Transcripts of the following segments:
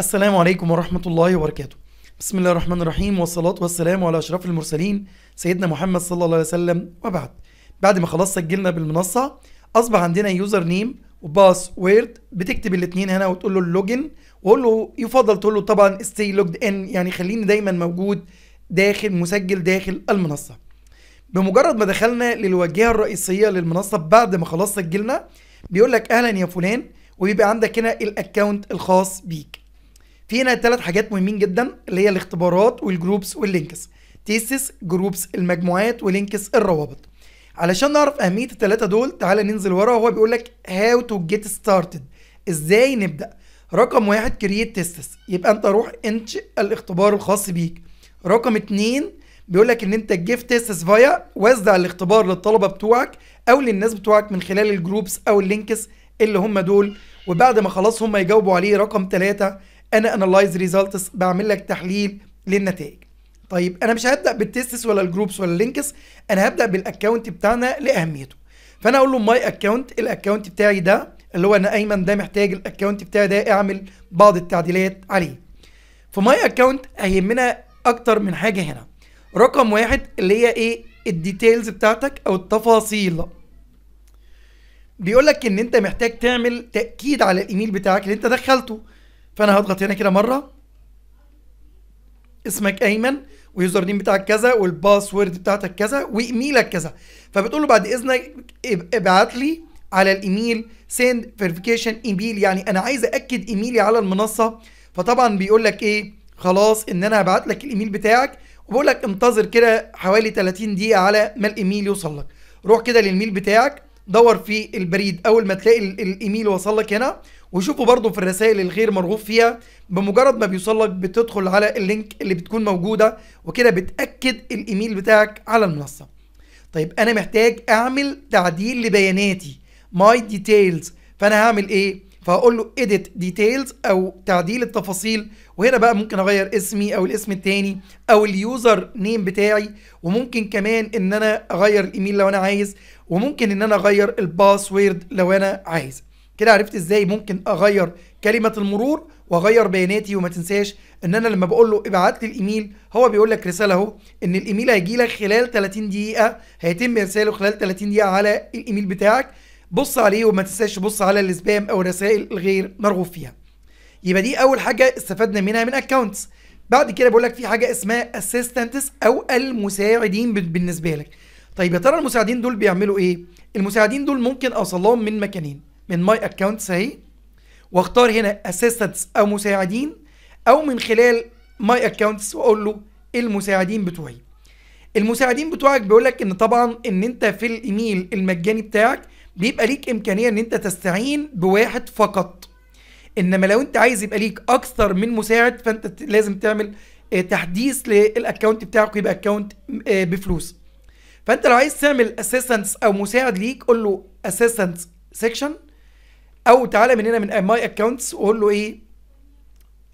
السلام عليكم ورحمة الله وبركاته بسم الله الرحمن الرحيم والصلاة والسلام على أشرف المرسلين سيدنا محمد صلى الله عليه وسلم وبعد بعد ما خلاص سجلنا بالمنصة أصبح عندنا يوزر نيم وباس ويرد بتكتب الاثنين هنا وتقول له اللوجن وقول له يفضل تقول له طبعا ستي لوجد ان يعني خليني دايما موجود داخل مسجل داخل المنصة بمجرد ما دخلنا للواجهة الرئيسية للمنصة بعد ما خلاص سجلنا بيقول لك أهلا يا فلان وبيبقى عندك هنا الأكاونت الخاص بيك في هنا ثلاث حاجات مهمين جدا اللي هي الاختبارات والجروبس واللينكس تيسس جروبس المجموعات ولينكس الروابط علشان نعرف اهميه الثلاثه دول تعالى ننزل ورا هو بيقول لك هاو تو جيت ستارتد ازاي نبدا رقم واحد كرييت تيستس يبقى انت روح انشئ الاختبار الخاص بيك رقم اتنين بيقول لك ان انت تجيف تيستس فايا وزع الاختبار للطلبه بتوعك او للناس بتوعك من خلال الجروبس او اللينكس اللي هم دول وبعد ما خلاص هم يجاوبوا عليه رقم ثلاثة انا انالايز ريزلتس بعمل لك تحليل للنتائج طيب انا مش هبدا بالتستس ولا الجروبس ولا اللينكس انا هبدا بالاكونت بتاعنا لاهميته فانا اقول له ماي اكونت الاكونت بتاعي ده اللي هو انا ايمن ده محتاج الاكونت بتاعي ده اعمل بعض التعديلات عليه في ماي اكونت هيهمنا اكتر من حاجه هنا رقم واحد اللي هي ايه الديتيلز بتاعتك او التفاصيل بيقول لك ان انت محتاج تعمل تاكيد على الايميل بتاعك اللي انت دخلته فانا هضغط هنا كده مره اسمك ايمن ويوزر نيم بتاعك كذا والباسورد بتاعتك كذا وايميلك كذا فبتقول له بعد اذنك ابعت لي على الايميل سند فيريفيكيشن ايميل يعني انا عايز اكد ايميلي على المنصه فطبعا بيقول لك ايه خلاص ان انا هبعت لك الايميل بتاعك وبقول لك انتظر كده حوالي 30 دقيقه على ما الايميل يوصل لك روح كده للايميل بتاعك دور في البريد اول ما تلاقي الايميل وصل لك هنا وشوفوا برضو في الرسائل الغير مرغوب فيها بمجرد ما بيوصل لك بتدخل على اللينك اللي بتكون موجوده وكده بتاكد الايميل بتاعك على المنصه طيب انا محتاج اعمل تعديل لبياناتي ماي ديتيلز فانا هعمل ايه فهقول له edit details او تعديل التفاصيل وهنا بقى ممكن اغير اسمي او الاسم التاني او اليوزر نيم بتاعي وممكن كمان ان انا اغير الايميل لو انا عايز وممكن ان انا اغير الباسورد لو انا عايز كده عرفت ازاي ممكن اغير كلمه المرور واغير بياناتي وما تنساش ان انا لما بقول له ابعت لي الايميل هو بيقول لك رساله اهو ان الايميل هيجي لك خلال 30 دقيقه هيتم ارساله خلال 30 دقيقه على الايميل بتاعك بص عليه وما تنساش تبص على السبام او الرسائل الغير مرغوب فيها يبقى دي اول حاجه استفدنا منها من اكونتس بعد كده بقول لك في حاجه اسمها اسيستنتس او المساعدين بالنسبه لك طيب يا ترى المساعدين دول بيعملوا ايه المساعدين دول ممكن اوصل لهم من مكانين من ماي اكونتس اهي واختار هنا اسيستنتس او مساعدين او من خلال ماي اكونتس واقول له المساعدين بتوعي المساعدين بتوعك بيقول لك ان طبعا ان انت في الايميل المجاني بتاعك بيبقى ليك امكانيه ان انت تستعين بواحد فقط انما لو انت عايز يبقى ليك اكثر من مساعد فانت لازم تعمل آه، تحديث للاكونت بتاعك يبقى اكونت آه، بفلوس فانت لو عايز تعمل اسيستنس او مساعد ليك قول له اسيستنس سيكشن او تعالى من هنا من ماي آه، اكونتس وقول له ايه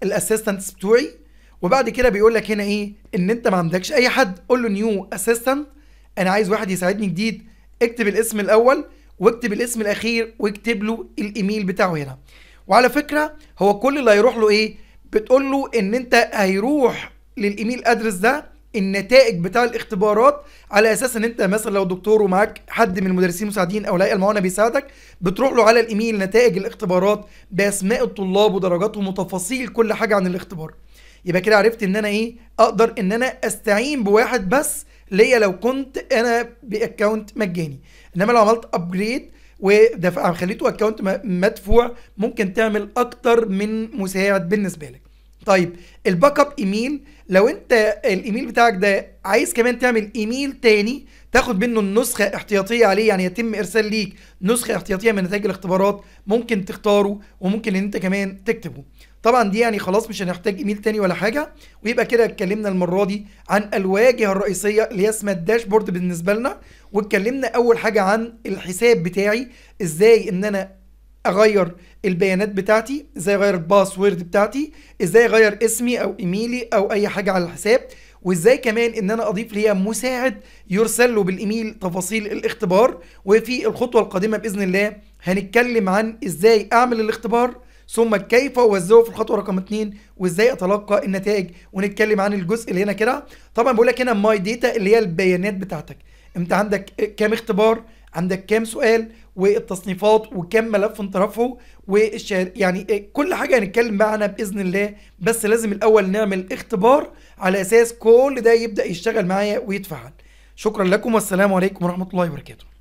الاسيستنتس بتوعي وبعد كده بيقول لك هنا ايه ان انت ما عندكش اي حد قول له نيو اسيستنت انا عايز واحد يساعدني جديد اكتب الاسم الاول واكتب الاسم الاخير واكتب له الايميل بتاعه هنا وعلى فكره هو كل اللي هيروح له ايه بتقول له ان انت هيروح للايميل ادرس ده النتائج بتاع الاختبارات على اساس ان انت مثلا لو دكتور ومعاك حد من المدرسين المساعدين او لاقي المعونه بيساعدك بتروح له على الايميل نتائج الاختبارات باسماء الطلاب ودرجاتهم وتفاصيل كل حاجه عن الاختبار يبقى كده عرفت ان انا ايه اقدر ان انا استعين بواحد بس ليا لو كنت انا باكونت مجاني انما لو عملت ابجريد ودفع خليته اكونت مدفوع ممكن تعمل اكتر من مساعد بالنسبه لك طيب الباك اب ايميل لو انت الايميل بتاعك ده عايز كمان تعمل ايميل تاني تاخد منه النسخه احتياطيه عليه يعني يتم ارسال ليك نسخه احتياطيه من نتائج الاختبارات ممكن تختاره وممكن ان انت كمان تكتبه طبعا دي يعني خلاص مش هنحتاج ايميل تاني ولا حاجه ويبقى كده اتكلمنا المره دي عن الواجهه الرئيسيه اللي هي اسمها الداشبورد بالنسبه لنا واتكلمنا اول حاجه عن الحساب بتاعي ازاي ان انا اغير البيانات بتاعتي ازاي اغير الباسورد بتاعتي ازاي اغير اسمي او ايميلي او اي حاجه على الحساب وازاي كمان ان انا اضيف ليا مساعد يرسل له بالايميل تفاصيل الاختبار وفي الخطوه القادمه باذن الله هنتكلم عن ازاي اعمل الاختبار ثم كيف اوزعه في الخطوه رقم اثنين وازاي اتلقى النتائج ونتكلم عن الجزء اللي هنا كده طبعا بقول لك هنا ماي داتا اللي هي البيانات بتاعتك انت عندك كام اختبار عندك كام سؤال والتصنيفات وكم ملف انت رافعه والشهر يعني إيه، كل حاجه هنتكلم بقى عنها باذن الله بس لازم الاول نعمل اختبار على اساس كل ده يبدا يشتغل معايا ويتفعل شكرا لكم والسلام عليكم ورحمه الله وبركاته